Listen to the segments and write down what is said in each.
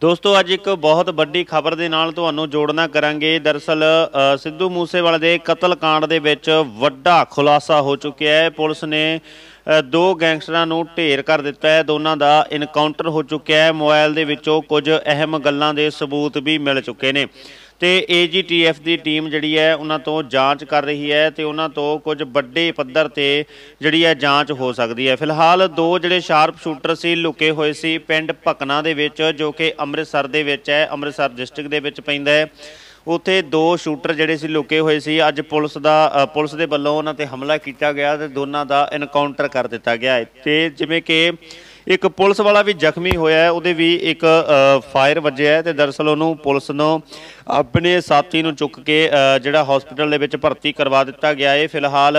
ਦੋਸਤੋ ਅੱਜ ਇੱਕ ਬਹੁਤ ਵੱਡੀ ਖਬਰ ਦੇ ਨਾਲ ਤੁਹਾਨੂੰ ਜੋੜਨਾ ਕਰਾਂਗੇ ਦਰਸਲ ਸਿੱਧੂ ਮੂਸੇਵਾਲੇ ਦੇ ਕਤਲकांड ਦੇ ਵਿੱਚ ਵੱਡਾ ਖੁਲਾਸਾ ਹੋ ਚੁੱਕਿਆ ਹੈ ਪੁਲਿਸ ਨੇ ਦੋ ਗੈਂਗਸਟਰਾਂ ਨੂੰ ਢੇਰ ਕਰ ਦਿੱਤਾ ਹੈ ਦੋਨਾਂ ਦਾ ਇਨਕਾਊਂਟਰ ਹੋ ਚੁੱਕਿਆ ਹੈ ਮੋਬਾਈਲ ਦੇ ਵਿੱਚੋਂ ਕੁਝ ਅਹਿਮ ਗੱਲਾਂ ਦੇ ਸਬੂਤ ਵੀ ਮਿਲ ਚੁੱਕੇ ਨੇ ਤੇ ਏਜੀਟੀਐਫ ਦੀ ਟੀਮ ਜਿਹੜੀ ਹੈ ਉਹਨਾਂ ਤੋਂ ਜਾਂਚ ਕਰ ਰਹੀ ਹੈ ਤੇ ਉਹਨਾਂ ਤੋਂ ਕੁਝ ਵੱਡੇ ਪੱਧਰ ਤੇ ਜਿਹੜੀ ਹੈ ਜਾਂਚ ਹੋ ਸਕਦੀ ਹੈ ਫਿਲਹਾਲ ਦੋ ਜਿਹੜੇ ਸ਼ਾਰਪ ਸ਼ੂਟਰ ਸੀ ਲੁਕੇ ਹੋਏ ਸੀ ਪਿੰਡ ਭਕਨਾ ਦੇ ਵਿੱਚ ਜੋ ਕਿ ਅੰਮ੍ਰਿਤਸਰ ਦੇ ਵਿੱਚ ਹੈ ਅੰਮ੍ਰਿਤਸਰ ਡਿਸਟ੍ਰਿਕਟ ਦੇ ਵਿੱਚ ਪੈਂਦਾ ਹੈ ਉਥੇ ਦੋ ਸ਼ੂਟਰ ਜਿਹੜੇ ਸੀ ਲੁਕੇ ਹੋਏ ਸੀ ਅੱਜ ਪੁਲਿਸ ਦਾ ਪੁਲਿਸ ਦੇ ਵੱਲੋਂ ਉਹਨਾਂ ਤੇ ਹਮਲਾ ਕੀਤਾ ਗਿਆ ਤੇ ਦੋਨਾਂ ਦਾ ਇਨਕਾਊਂਟਰ ਕਰ ਦਿੱਤਾ ਗਿਆ ਤੇ ਜਿਵੇਂ ਕਿ ਇੱਕ ਪੁਲਿਸ ਵਾਲਾ ਵੀ ਜ਼ਖਮੀ ਹੋਇਆ ਹੈ ਉਹਦੇ ਵੀ ਇੱਕ ਫਾਇਰ ਵੱਜਿਆ ਹੈ ਤੇ ਦਰਸਲ ਉਹਨੂੰ ਪੁਲਿਸ ਨੂੰ ਆਪਣੇ ਸਾਥੀ ਨੂੰ ਚੁੱਕ ਕੇ ਜਿਹੜਾ ਹਸਪੀਟਲ ਦੇ ਵਿੱਚ ਭਰਤੀ ਕਰਵਾ ਦਿੱਤਾ ਗਿਆ ਹੈ ਫਿਲਹਾਲ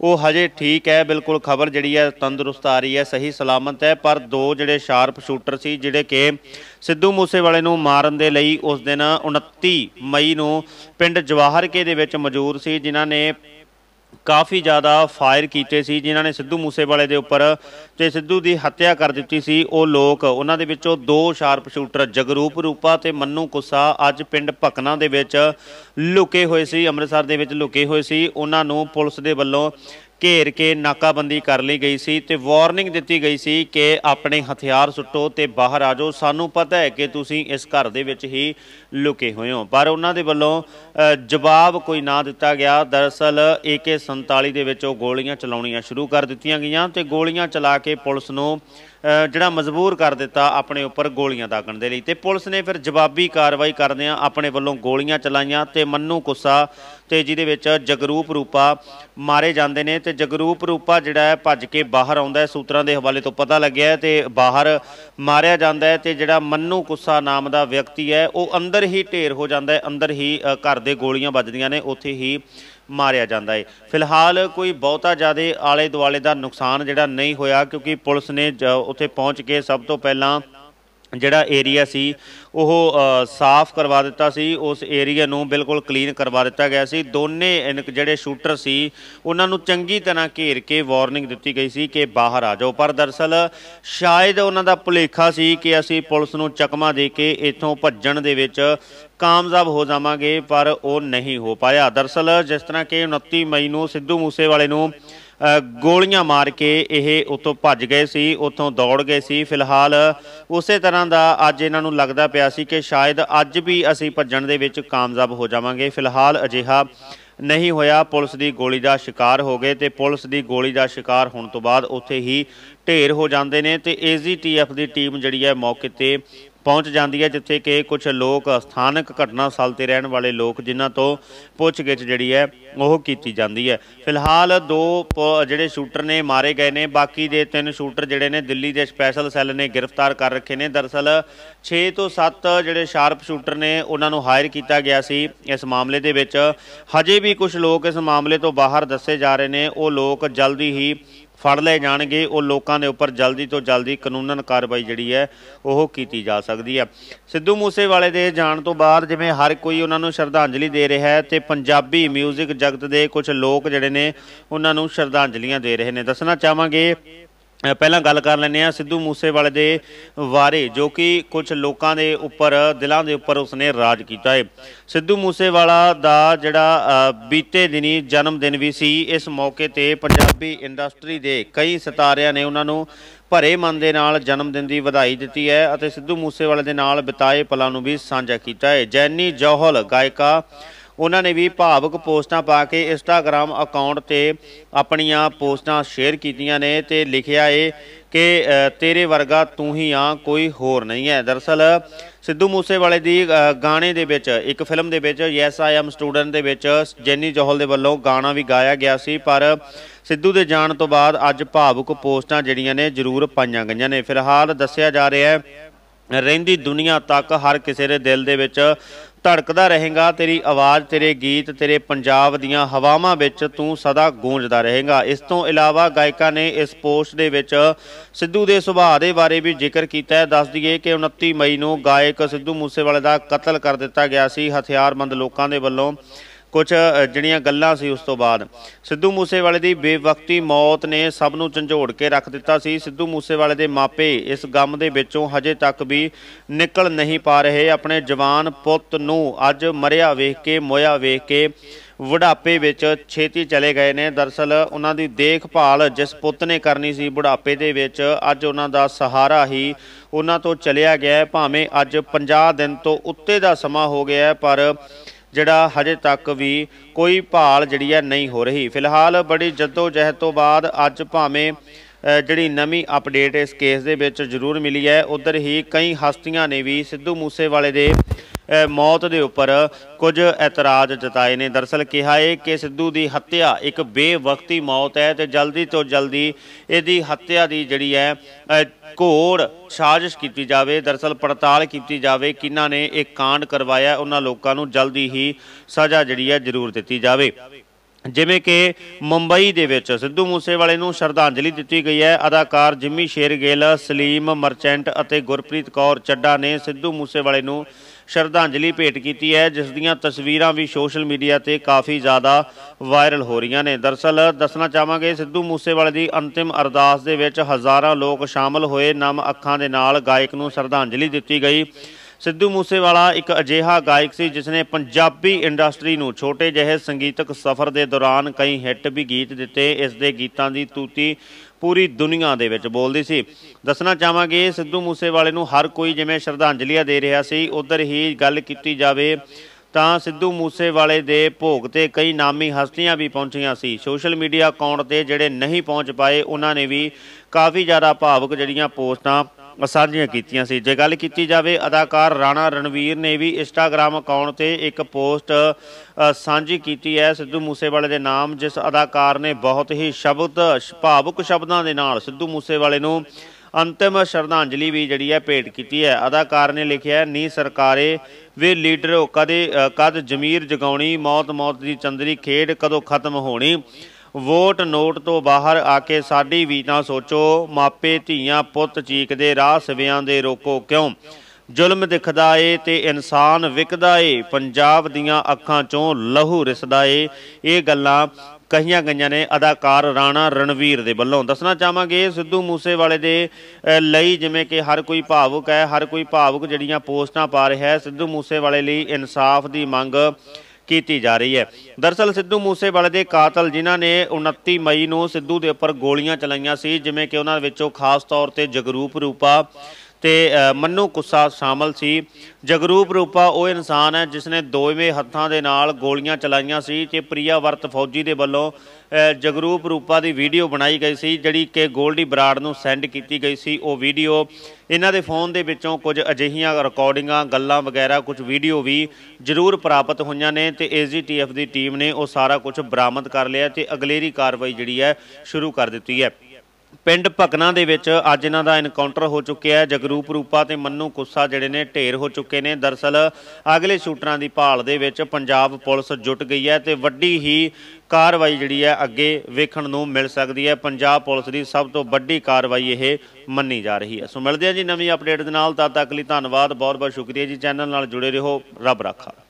ਉਹ ਹਜੇ ਠੀਕ ਹੈ ਬਿਲਕੁਲ ਖਬਰ ਜਿਹੜੀ ਹੈ ਤੰਦਰੁਸਤ ਆ ਰਹੀ ਹੈ ਸਹੀ ਸਲਾਮਤ ਹੈ ਪਰ ਦੋ ਜਿਹੜੇ ਸ਼ਾਰਪ ਸ਼ੂਟਰ ਸੀ ਜਿਹੜੇ ਕਿ ਸਿੱਧੂ ਮੂਸੇਵਾਲੇ ਨੂੰ ਮਾਰਨ ਦੇ ਲਈ ਉਸ ਦਿਨ 29 ਮਈ ਨੂੰ ਪਿੰਡ ਜਵਾਹਰਕੇ ਦੇ ਵਿੱਚ ਮੌਜੂਦ ਸੀ ਜਿਨ੍ਹਾਂ ਨੇ ਕਾਫੀ ਜ਼ਿਆਦਾ ਫਾਇਰ ਕੀਤੇ ਸੀ ਜਿਨ੍ਹਾਂ ਨੇ ਸਿੱਧੂ ਮੂਸੇਵਾਲੇ ਦੇ ਉੱਪਰ ਤੇ ਸਿੱਧੂ ਦੀ ਹੱਤਿਆ ਕਰ ਦਿੱਤੀ ਸੀ ਉਹ ਲੋਕ ਉਹਨਾਂ ਦੇ ਵਿੱਚੋਂ ਦੋ ਸ਼ਾਰਪ ਸ਼ੂਟਰ ਜਗਰੂਪ ਰੂਪਾ ਤੇ ਮੰਨੂ ਕੁੱਸਾ ਅੱਜ ਪਿੰਡ ਭਕਨਾ ਦੇ ਵਿੱਚ ਲੁਕੇ ਹੋਏ ਸੀ ਅੰਮ੍ਰਿਤਸਰ ਦੇ ਵਿੱਚ ਲੁਕੇ ਹੋਏ ਸੀ ਉਹਨਾਂ ਨੂੰ ਪੁਲਿਸ ਦੇ ਵੱਲੋਂ ਘੇਰ ਕੇ ਨਾਕਾਬੰਦੀ ਕਰ ਲਈ ਗਈ ਸੀ ਤੇ ਵਾਰਨਿੰਗ ਦਿੱਤੀ ਗਈ ਸੀ ਕਿ ਆਪਣੇ ਹਥਿਆਰ ਸੁੱਟੋ ਤੇ ਬਾਹਰ ਆ ਜਾਓ ਸਾਨੂੰ ਪਤਾ ਹੈ ਕਿ ਤੁਸੀਂ ਇਸ ਘਰ ਦੇ ਵਿੱਚ ਹੀ ਲੁਕੇ ਹੋਏ ਹੋ ਪਰ ਉਹਨਾਂ ਦੇ ਵੱਲੋਂ ਜਵਾਬ ਕੋਈ ਨਾ ਦਿੱਤਾ ਗਿਆ ਦਰਅਸਲ AK47 ਦੇ ਵਿੱਚ ਉਹ ਗੋਲੀਆਂ ਚਲਾਉਣੀਆਂ ਸ਼ੁਰੂ ਕਰ ਦਿੱਤੀਆਂ ਗਈਆਂ ਤੇ ਗੋਲੀਆਂ ਚਲਾ ਕੇ ਪੁਲਿਸ ਨੂੰ ਜਿਹੜਾ ਮਜਬੂਰ ਕਰ ਦਿੱਤਾ ਆਪਣੇ ਉੱਪਰ ਗੋਲੀਆਂ ਦਾਗਣ ਦੇ ਲਈ ਤੇ ਪੁਲਿਸ ਨੇ ਫਿਰ ਜਵਾਬੀ ਕਾਰਵਾਈ ਕਰਦਿਆਂ ਆਪਣੇ ਵੱਲੋਂ ਗੋਲੀਆਂ ਚਲਾਈਆਂ ਤੇ ਮੰਨੂ ਕੁੱਸਾ ਤੇ ਜਿਹਦੇ ਵਿੱਚ ਜਗਰੂਪ ਰੂਪਾ ਮਾਰੇ ਜਾਂਦੇ ਨੇ ਤੇ ਜਗਰੂਪ ਰੂਪਾ ਜਿਹੜਾ ਹੈ ਭੱਜ ਕੇ ਬਾਹਰ ਆਉਂਦਾ ਹੈ ਸੂਤਰਾਂ ਦੇ ਹਵਾਲੇ ਤੋਂ ਪਤਾ ਲੱਗਿਆ ਹੈ ਤੇ ਬਾਹਰ ਮਾਰਿਆ ਜਾਂਦਾ ਹੈ ਤੇ ਜਿਹੜਾ ਮੰਨੂ ਕੁੱਸਾ ਨਾਮ ਦਾ ਵਿਅਕਤੀ ਹੈ ਉਹ ਅੰਦਰ ਹੀ ਢੇਰ ਹੋ ਜਾਂਦਾ ਹੈ ਅੰਦਰ ਹੀ ਘਰ ਦੇ ਗੋਲੀਆਂ ਵੱਜਦੀਆਂ ਨੇ ਉੱਥੇ ਹੀ ਮਾਰਿਆ ਜਾਂਦਾ ਹੈ ਫਿਲਹਾਲ ਕੋਈ ਬਹੁਤਾ ਜ਼ਿਆਦਾ ਆਲੇ ਦੁਆਲੇ ਦਾ ਨੁਕਸਾਨ ਜਿਹੜਾ ਨਹੀਂ ਹੋਇਆ ਕਿਉਂਕਿ ਪੁਲਿਸ ਨੇ ਉੱਥੇ ਪਹੁੰਚ ਕੇ ਸਭ ਤੋਂ ਪਹਿਲਾਂ ਜਿਹੜਾ ਏਰੀਆ ਸੀ ਉਹ ਸਾਫ਼ ਕਰਵਾ ਦਿੱਤਾ ਸੀ ਉਸ ਏਰੀਆ ਨੂੰ ਬਿਲਕੁਲ ਕਲੀਨ ਕਰਵਾ ਦਿੱਤਾ ਗਿਆ ਸੀ ਦੋਨੇ ਜਿਹੜੇ ਸ਼ੂਟਰ ਸੀ ਉਹਨਾਂ ਨੂੰ ਚੰਗੀ ਤਰ੍ਹਾਂ ਘੇਰ ਕੇ ਵਾਰਨਿੰਗ ਦਿੱਤੀ ਗਈ ਸੀ ਕਿ ਬਾਹਰ ਆ ਜਾਓ ਪਰ ਦਰਸਲ ਸ਼ਾਇਦ ਉਹਨਾਂ ਦਾ ਭੁਲੇਖਾ ਸੀ ਕਿ ਅਸੀਂ ਪੁਲਿਸ ਨੂੰ ਚਕਮਾ ਦੇ ਕੇ ਇੱਥੋਂ ਭੱਜਣ ਦੇ ਵਿੱਚ ਕਾਮਯਾਬ ਹੋ ਜਾਵਾਂਗੇ ਪਰ ਉਹ ਨਹੀਂ ਹੋ ਪਾਇਆ ਦਰਸਲ ਜਿਸ ਤਰ੍ਹਾਂ ਕਿ 29 ਮਈ ਨੂੰ ਸਿੱਧੂ ਮੂਸੇਵਾਲੇ ਨੂੰ ਗੋਲੀਆਂ ਮਾਰ ਕੇ ਇਹ ਉਤੋਂ ਭੱਜ ਗਏ ਸੀ ਉਥੋਂ ਦੌੜ ਗਏ ਸੀ ਫਿਲਹਾਲ ਉਸੇ ਤਰ੍ਹਾਂ ਦਾ ਅੱਜ ਇਹਨਾਂ ਨੂੰ ਲੱਗਦਾ ਪਿਆ ਸੀ ਕਿ ਸ਼ਾਇਦ ਅੱਜ ਵੀ ਅਸੀਂ ਭੱਜਣ ਦੇ ਵਿੱਚ ਕਾਮਯਾਬ ਹੋ ਜਾਵਾਂਗੇ ਫਿਲਹਾਲ ਅਜਿਹਾ ਨਹੀਂ ਹੋਇਆ ਪੁਲਿਸ ਦੀ ਗੋਲੀ ਦਾ ਸ਼ਿਕਾਰ ਹੋ ਗਏ ਤੇ ਪੁਲਿਸ ਦੀ ਗੋਲੀ ਦਾ ਸ਼ਿਕਾਰ ਹੋਣ ਤੋਂ ਬਾਅਦ ਉੱਥੇ ਹੀ ਢੇਰ ਹੋ ਜਾਂਦੇ ਨੇ ਤੇ ਏਜੀਟੀਐਫ ਦੀ ਟੀਮ ਜਿਹੜੀ ਹੈ ਮੌਕੇ ਤੇ ਪਹੁੰਚ ਜਾਂਦੀ ਹੈ ਜਿੱਥੇ ਕਿ ਕੁਝ ਲੋਕ ਸਥਾਨਕ ਘਟਨਾ ਸਥਲ ਤੇ ਰਹਿਣ ਵਾਲੇ ਲੋਕ ਜਿਨ੍ਹਾਂ ਤੋਂ ਪੁੱਛਗਿੱਛ ਜਿਹੜੀ ਹੈ ਉਹ ਕੀਤੀ ਜਾਂਦੀ ਹੈ ਫਿਲਹਾਲ ਦੋ ਜਿਹੜੇ ਸ਼ੂਟਰ ਨੇ ਮਾਰੇ ਗਏ ਨੇ ਬਾਕੀ ਦੇ ਤਿੰਨ ਸ਼ੂਟਰ ਜਿਹੜੇ ਨੇ ਦਿੱਲੀ ਦੇ ਸਪੈਸ਼ਲ ਸੈੱਲ ਨੇ ਗ੍ਰਿਫਤਾਰ ਕਰ ਰੱਖੇ ਨੇ ਦਰਸਲ 6 ਤੋਂ 7 ਜਿਹੜੇ ਸ਼ਾਰਪ ਸ਼ੂਟਰ ਨੇ ਉਹਨਾਂ ਨੂੰ ਹਾਇਰ ਕੀਤਾ ਗਿਆ ਸੀ ਇਸ ਮਾਮਲੇ ਦੇ ਵਿੱਚ ਹਜੇ ਵੀ ਕੁਝ ਲੋਕ ਇਸ ਮਾਮਲੇ ਤੋਂ ਬਾਹਰ ਦੱਸੇ ਜਾ ਰਹੇ ਨੇ ਉਹ ਲੋਕ ਜਲਦੀ ਹੀ ਫੜ ਲਏ ਜਾਣਗੇ ਉਹ ਲੋਕਾਂ ਦੇ ਉੱਪਰ ਜਲਦੀ ਤੋਂ ਜਲਦੀ ਕਾਨੂੰਨਨ ਕਾਰਵਾਈ ਜਿਹੜੀ ਹੈ ਉਹ ਕੀਤੀ ਜਾ ਸਕਦੀ ਹੈ ਸਿੱਧੂ ਮੂਸੇਵਾਲੇ ਦੇ ਜਾਣ ਤੋਂ ਬਾਅਦ ਜਿਵੇਂ ਹਰ ਕੋਈ ਉਹਨਾਂ ਨੂੰ ਸ਼ਰਧਾਂਜਲੀ ਦੇ ਰਿਹਾ ਹੈ ਤੇ ਪੰਜਾਬੀ 뮤직 ਜਗਤ ਦੇ ਕੁਝ ਲੋਕ ਜਿਹੜੇ ਨੇ ਉਹਨਾਂ ਨੂੰ ਸ਼ਰਧਾਂਜਲੀਆਂ ਦੇ ਰਹੇ ਨੇ ਦੱਸਣਾ ਚਾਹਾਂਗੇ ਪਹਿਲਾਂ ਗੱਲ ਕਰ ਲੈਨੇ ਆ ਸਿੱਧੂ ਮੂਸੇਵਾਲੇ ਦੇ ਵਾਰੇ ਜੋ ਕਿ ਕੁਝ ਲੋਕਾਂ ਦੇ ਉੱਪਰ ਦਿਲਾਂ ਦੇ ਉੱਪਰ ਉਸਨੇ ਰਾਜ ਕੀਤਾ ਹੈ ਸਿੱਧੂ ਮੂਸੇਵਾਲਾ ਦਾ ਜਿਹੜਾ ਬੀਤੇ ਦਿਨੀ ਜਨਮ ਦਿਨ ਵੀ ਸੀ ਇਸ ਮੌਕੇ ਤੇ ਪੰਜਾਬੀ ਇੰਡਸਟਰੀ ਦੇ ਕਈ ਸਿਤਾਰਿਆਂ ਨੇ ਉਹਨਾਂ ਨੂੰ ਭਰੇ ਮਨ ਦੇ ਨਾਲ ਜਨਮ ਦਿਨ ਦੀ ਵਧਾਈ ਦਿੱਤੀ ਹੈ ਅਤੇ ਸਿੱਧੂ ਮੂਸੇਵਾਲੇ ਦੇ ਨਾਲ ਬਿਤਾਏ ਪਲਾਂ ਨੂੰ ਵੀ ਸਾਂਝਾ ਕੀਤਾ ਹੈ ਜੈਨੀ ਜੋਹਲ ਗਾਇਕਾ ਉਹਨਾਂ ਨੇ ਵੀ ਭਾਵਕ ਪੋਸਟਾਂ ਪਾ ਕੇ ਇੰਸਟਾਗ੍ਰam ਅਕਾਊਂਟ ਤੇ ਆਪਣੀਆਂ ਪੋਸਟਾਂ ਸ਼ੇਅਰ ਕੀਤੀਆਂ ਨੇ ਤੇ ਲਿਖਿਆ ਏ ਕਿ ਤੇਰੇ ਵਰਗਾ ਤੂੰ ਹੀ ਆ ਕੋਈ ਹੋਰ ਨਹੀਂ ਹੈ ਦਰਸਲ ਸਿੱਧੂ ਮੂਸੇਵਾਲੇ ਦੀ ਗਾਣੇ ਦੇ ਵਿੱਚ ਇੱਕ ਫਿਲਮ ਦੇ ਵਿੱਚ ਯੈਸ ਆਈ ਐਮ ਸਟੂਡੈਂਟ ਦੇ ਵਿੱਚ ਜੈਨੀ ਜੋਹਲ ਦੇ ਵੱਲੋਂ ਗਾਣਾ ਵੀ ਗਾਇਆ ਗਿਆ ਸੀ ਪਰ ਸਿੱਧੂ ਦੇ ਜਾਣ ਤੋਂ ਬਾਅਦ ਅੱਜ ਭਾਵਕ ਪੋਸਟਾਂ ਜਿਹੜੀਆਂ ਨੇ ਜ਼ਰੂਰ ਪਾਈਆਂ ਗਈਆਂ ਨੇ ਫਿਲਹਾਲ ਦੱਸਿਆ ਜਾ ਰਿਹਾ ਹੈ ਰਹਿੰਦੀ ਦੁਨੀਆ ਤੱਕ ਹਰ ਕਿਸੇ ਦੇ ਦਿਲ ਦੇ ਵਿੱਚ ਧੜਕਦਾ ਰਹੇਗਾ ਤੇਰੀ ਆਵਾਜ਼ ਤੇਰੇ ਗੀਤ ਤੇਰੇ ਪੰਜਾਬ ਦੀਆਂ ਹਵਾਵਾਂ ਵਿੱਚ ਤੂੰ ਸਦਾ ਗੂੰਜਦਾ ਰਹੇਗਾ ਇਸ ਤੋਂ ਇਲਾਵਾ ਗਾਇਕਾ ਨੇ ਇਸ ਪੋਸਟ ਦੇ ਵਿੱਚ ਸਿੱਧੂ ਦੇ ਸੁਭਾਅ ਦੇ ਬਾਰੇ ਵੀ ਜ਼ਿਕਰ ਕੀਤਾ ਹੈ ਦੱਸ ਦਈਏ ਕਿ 29 ਮਈ ਨੂੰ ਗਾਇਕ ਸਿੱਧੂ ਮੂਸੇਵਾਲੇ ਦਾ ਕਤਲ ਕਰ ਦਿੱਤਾ ਗਿਆ ਸੀ ਹਥਿਆਰਬੰਦ ਲੋਕਾਂ ਦੇ ਵੱਲੋਂ ਕੁਝ ਜਿਹੜੀਆਂ ਗੱਲਾਂ ਸੀ ਉਸ ਤੋਂ ਬਾਅਦ ਸਿੱਧੂ ਮੂਸੇਵਾਲੇ ਦੀ ਬੇਵਕਤੀ ਮੌਤ ਨੇ ਸਭ ਨੂੰ ਝੰਜੋੜ ਕੇ ਰੱਖ ਦਿੱਤਾ ਸੀ ਸਿੱਧੂ ਮੂਸੇਵਾਲੇ ਦੇ ਮਾਪੇ ਇਸ ਗਮ ਦੇ ਵਿੱਚੋਂ ਹਜੇ ਤੱਕ ਵੀ ਨਿਕਲ ਨਹੀਂ ਪਾ ਰਹੇ ਆਪਣੇ ਜਵਾਨ ਪੁੱਤ ਨੂੰ ਅੱਜ ਮਰਿਆ ਵੇਖ ਕੇ ਮੋਇਆ ਵੇਖ ਕੇ ਬੁਢਾਪੇ ਵਿੱਚ ਛੇਤੀ ਚਲੇ ਗਏ ਨੇ ਦਰਸਲ ਉਹਨਾਂ ਦੀ ਦੇਖਭਾਲ ਜਿਸ ਪੁੱਤ ਨੇ ਕਰਨੀ ਸੀ ਬੁਢਾਪੇ ਦੇ ਵਿੱਚ ਅੱਜ ਉਹਨਾਂ ਦਾ ਸਹਾਰਾ ਹੀ ਉਹਨਾਂ ਤੋਂ ਚਲਿਆ ਗਿਆ ਭਾਵੇਂ ਅੱਜ 50 ਦਿਨ ਤੋਂ ਉੱਤੇ ਦਾ ਸਮਾਂ ਹੋ ਗਿਆ ਪਰ ਜਿਹੜਾ ਹਜੇ ਤੱਕ ਵੀ ਕੋਈ ਭਾਲ ਜਿਹੜੀ ਹੈ ਨਹੀਂ ਹੋ ਰਹੀ ਫਿਲਹਾਲ ਬੜੀ ਜਦੋਂ ਜਹਿਦ ਤੋਂ ਬਾਅਦ ਅੱਜ ਭਾਵੇਂ ਜਿਹੜੀ ਨਵੀਂ ਅਪਡੇਟ ਇਸ ਕੇਸ ਦੇ ਵਿੱਚ ਜ਼ਰੂਰ ਮਿਲੀ ਹੈ ਉਧਰ ਹੀ ਕਈ ਹਸਤੀਆਂ ਨੇ ਵੀ ਸਿੱਧੂ ਮੂਸੇਵਾਲੇ ਦੇ ਮੌਤ ਦੇ ਉੱਪਰ ਕੁਝ ਇਤਰਾਜ਼ ਜਤਾਏ ਨੇ ਦਰਸਲ ਕਿਹਾ ਹੈ ਕਿ ਸਿੱਧੂ ਦੀ ਹੱਤਿਆ ਇੱਕ ਬੇਵਕਤੀ ਮੌਤ ਹੈ ਤੇ ਜਲਦੀ ਤੋਂ ਜਲਦੀ ਇਹਦੀ ਹੱਤਿਆ ਦੀ ਜਿਹੜੀ ਹੈ ਘੋੜ ਸਾਜ਼ਿਸ਼ ਕੀਤੀ ਜਾਵੇ ਦਰਸਲ ਪੜਤਾਲ ਕੀਤੀ ਜਾਵੇ ਕਿਨਾਂ ਨੇ ਇਹ ਕਾਂਡ ਕਰਵਾਇਆ ਉਹਨਾਂ ਲੋਕਾਂ ਨੂੰ ਜਲਦੀ ਹੀ ਸਜ਼ਾ ਜਿਹੜੀ ਹੈ ਜ਼ਰੂਰ ਦਿੱਤੀ ਜਾਵੇ ਜਿਵੇਂ ਕਿ ਮੁੰਬਈ ਦੇ ਵਿੱਚ ਸਿੱਧੂ ਮੂਸੇਵਾਲੇ ਨੂੰ ਸ਼ਰਧਾਂਜਲੀ ਦਿੱਤੀ ਗਈ ਹੈ ਅਦਾਕਾਰ ਜਿਮੀ ਸ਼ੇਰਗਿੱਲ ਸਲੀਮ ਮਰਚੈਂਟ ਅਤੇ ਗੁਰਪ੍ਰੀਤ ਕੌਰ ਚੱਡਾ ਨੇ ਸਿੱਧੂ ਮੂਸੇਵਾਲੇ ਨੂੰ ਸ਼ਰਧਾਂਜਲੀ ਭੇਟ ਕੀਤੀ ਹੈ ਜਿਸ ਦੀਆਂ ਤਸਵੀਰਾਂ ਵੀ ਸੋਸ਼ਲ ਮੀਡੀਆ ਤੇ ਕਾਫੀ ਜ਼ਿਆਦਾ ਵਾਇਰਲ ਹੋ ਰਹੀਆਂ ਨੇ ਦਰਸਲ ਦੱਸਣਾ ਚਾਹਾਂਗੇ ਸਿੱਧੂ ਮੂਸੇਵਾਲੇ ਦੀ ਅੰਤਿਮ ਅਰਦਾਸ ਦੇ ਵਿੱਚ ਹਜ਼ਾਰਾਂ ਲੋਕ ਸ਼ਾਮਲ ਹੋਏ ਨਮ ਅੱਖਾਂ ਦੇ ਨਾਲ ਗਾਇਕ ਨੂੰ ਸ਼ਰਧਾਂਜਲੀ ਦਿੱਤੀ ਗਈ ਸਿੱਧੂ ਮੂਸੇਵਾਲਾ ਇੱਕ ਅਜਿਹਾ ਗਾਇਕ ਸੀ ਜਿਸ ਨੇ ਪੰਜਾਬੀ ਇੰਡਸਟਰੀ ਨੂੰ ਛੋਟੇ ਜਿਹੇ ਸੰਗੀਤਕ ਸਫ਼ਰ ਦੇ ਦੌਰਾਨ ਕਈ ਹਿੱਟ ਵੀ ਗੀਤ ਦਿੱਤੇ ਇਸ ਦੇ ਗੀਤਾਂ ਦੀ ਤੂਤੀ ਪੂਰੀ ਦੁਨੀਆ ਦੇ ਵਿੱਚ ਬੋਲਦੀ ਸੀ ਦੱਸਣਾ ਚਾਹਾਂਗੇ ਸਿੱਧੂ ਮੂਸੇਵਾਲੇ ਨੂੰ ਹਰ ਕੋਈ ਜਿਵੇਂ ਸ਼ਰਧਾਂਜਲੀਆਂ ਦੇ ਰਿਹਾ ਸੀ ਉਧਰ ਹੀ ਗੱਲ ਕੀਤੀ ਜਾਵੇ ਤਾਂ ਸਿੱਧੂ ਮੂਸੇਵਾਲੇ ਦੇ ਭੋਗ ਤੇ ਕਈ ਨਾਮੀ ਹਸਤੀਆਂ ਵੀ ਪਹੁੰਚੀਆਂ ਸੀ ਸੋਸ਼ਲ ਮੀਡੀਆ ਅਕਾਊਂਟ ਤੇ ਜਿਹੜੇ ਨਹੀਂ ਪਹੁੰਚ ਪਾਏ ਉਹਨਾਂ ਨੇ ਵੀ ਕਾਫੀ ਜ਼ਿਆਦਾ ਭਾਵਕ ਜਿਹੜੀਆਂ ਪੋਸਟਾਂ ਸਾਂਝੀਆਂ ਕੀਤੀਆਂ ਸੀ ਜੇ ਗੱਲ ਕੀਤੀ ਜਾਵੇ ਅਦਾਕਾਰ ਰਾਣਾ ਰਣਵੀਰ ਨੇ ਵੀ ਇੰਸਟਾਗ੍ਰam ਅਕਾਊਂਟ ਤੇ ਇੱਕ ਪੋਸਟ ਸਾਂਝੀ ਕੀਤੀ ਹੈ ਸਿੱਧੂ ਮੂਸੇਵਾਲੇ ਦੇ ਨਾਮ ਜਿਸ ਅਦਾਕਾਰ ਨੇ ਬਹੁਤ ਹੀ ਸ਼ਬਦ ਭਾਵੁਕ ਸ਼ਬਦਾਂ ਦੇ ਨਾਲ ਸਿੱਧੂ ਮੂਸੇਵਾਲੇ ਨੂੰ ਅੰਤਿਮ ਸ਼ਰਧਾਂਜਲੀ ਵੀ ਜਿਹੜੀ ਹੈ ਭੇਟ ਕੀਤੀ ਹੈ ਅਦਾਕਾਰ ਨੇ ਲਿਖਿਆ ਨੀ ਸਰਕਾਰੇ ਵੇ ਲੀਡਰੋ ਕਦੇ ਕਦ ਜ਼ਮੀਰ ਜਗਾਉਣੀ ਮੌਤ ਮੌਤ ਦੀ ਚੰਦਰੀ ਖੇਡ ਕਦੋਂ ਖਤਮ ਹੋਣੀ ਵੋਟ ਨੋਟ ਤੋਂ ਬਾਹਰ ਆ ਕੇ ਸਾਡੀ ਵੀ ਤਾਂ ਸੋਚੋ ਮਾਪੇ ਧੀਆਂ ਪੁੱਤ ਚੀਕਦੇ ਰਾਹ ਸਵਿਆਂ ਦੇ ਰੋਕੋ ਕਿਉਂ ਜ਼ੁਲਮ ਦਿਖਦਾ ਏ ਤੇ ਇਨਸਾਨ ਵਿਕਦਾ ਏ ਪੰਜਾਬ ਦੀਆਂ ਅੱਖਾਂ ਚੋਂ ਲਹੂ ਰਿਸਦਾ ਏ ਇਹ ਗੱਲਾਂ ਕਹੀਆਂ ਗਈਆਂ ਨੇ ਅਦਾਕਾਰ ਰਾਣਾ ਰਣਵੀਰ ਦੇ ਵੱਲੋਂ ਦੱਸਣਾ ਚਾਹਾਂਗੇ ਸਿੱਧੂ ਮੂਸੇਵਾਲੇ ਦੇ ਲਈ ਜਿਵੇਂ ਕਿ ਹਰ ਕੋਈ ਭਾਵੁਕ ਹੈ ਹਰ ਕੋਈ ਭਾਵੁਕ ਜਿਹੜੀਆਂ ਪੋਸਟਾਂ ਪਾ ਰਿਹਾ ਹੈ ਸਿੱਧੂ ਮੂਸੇਵਾਲੇ ਲਈ ਇਨਸਾਫ ਦੀ ਮੰਗ ਕੀਤੀ ਜਾ ਰਹੀ ਹੈ ਦਰਸਲ ਸਿੱਧੂ ਮੂਸੇਵਾਲੇ ਦੇ ਕਾਤਲ ਜਿਨ੍ਹਾਂ ਨੇ 29 ਮਈ ਨੂੰ ਸਿੱਧੂ ਦੇ ਉੱਪਰ ਗੋਲੀਆਂ ਚਲਾਈਆਂ ਸੀ ਜਿਵੇਂ ਕਿ ਉਹਨਾਂ ਵਿੱਚੋਂ ਖਾਸ ਤੌਰ ਤੇ ਜਗਰੂਪ ਰੂਪਾ ਤੇ ਮੰਨੂ ਕੁੱਸਾ ਸ਼ਾਮਲ ਸੀ ਜਗਰੂਪ ਰੂਪਾ ਉਹ ਇਨਸਾਨ ਹੈ ਜਿਸ ਨੇ ਦੋਵੇਂ ਹੱਥਾਂ ਦੇ ਨਾਲ ਗੋਲੀਆਂ ਚਲਾਈਆਂ ਸੀ ਤੇ ਵਰਤ ਫੌਜੀ ਦੇ ਵੱਲੋਂ ਜਗਰੂਪ ਰੂਪਾ ਦੀ ਵੀਡੀਓ ਬਣਾਈ ਗਈ ਸੀ ਜਿਹੜੀ ਕਿ ਗੋਲਡੀ ਬਰਾੜ ਨੂੰ ਸੈਂਡ ਕੀਤੀ ਗਈ ਸੀ ਉਹ ਵੀਡੀਓ ਇਹਨਾਂ ਦੇ ਫੋਨ ਦੇ ਵਿੱਚੋਂ ਕੁਝ ਅਜਿਹੀਆਂ ਰਿਕਾਰਡਿੰਗਾਂ ਗੱਲਾਂ ਵਗੈਰਾ ਕੁਝ ਵੀਡੀਓ ਵੀ ਜ਼ਰੂਰ ਪ੍ਰਾਪਤ ਹੋਈਆਂ ਨੇ ਤੇ ਏਜੀਟੀਐਫ ਦੀ ਟੀਮ ਨੇ ਉਹ ਸਾਰਾ ਕੁਝ ਬਰਾਮਦ ਕਰ ਲਿਆ ਤੇ ਅਗਲੇਰੀ ਕਾਰਵਾਈ ਜਿਹੜੀ ਹੈ ਸ਼ੁਰੂ ਕਰ ਦਿੱਤੀ ਹੈ ਪਿੰਡ ਭਕਨਾ ਦੇ ਵਿੱਚ ਅੱਜ ਇਹਨਾਂ ਦਾ ਐਨਕਾਊਂਟਰ ਹੋ ਚੁੱਕਿਆ ਹੈ ਜਗਰੂਪ ਰੂਪਾ ਤੇ ਮੰਨੂ ਕੁੱਸਾ ਜਿਹੜੇ ਨੇ ਢੇਰ ਹੋ ਚੁੱਕੇ ਨੇ ਦਰਸਲ ਅਗਲੇ ਸ਼ੂਟਰਾਂ ਦੀ ਭਾਲ ਦੇ ਵਿੱਚ ਪੰਜਾਬ ਪੁਲਿਸ ਜੁਟ ਗਈ ਹੈ ਤੇ ਵੱਡੀ ਹੀ ਕਾਰਵਾਈ ਜਿਹੜੀ ਹੈ ਅੱਗੇ ਵੇਖਣ ਨੂੰ ਮਿਲ ਸਕਦੀ ਹੈ ਪੰਜਾਬ ਪੁਲਿਸ ਦੀ ਸਭ ਤੋਂ ਵੱਡੀ ਕਾਰਵਾਈ ਇਹ ਮੰਨੀ ਜਾ ਰਹੀ ਹੈ ਸੋ ਮਿਲਦੇ ਹਾਂ ਜੀ ਨਵੀਂ ਅਪਡੇਟ ਦੇ ਨਾਲ ਤਦ ਤੱਕ ਲਈ ਧੰਨਵਾਦ ਬਹੁਤ ਬਹੁਤ ਸ਼ੁਕਰੀਆ ਜੀ ਚੈਨਲ ਨਾਲ ਜੁੜੇ ਰਹੋ ਰੱਬ ਰਾਖਾ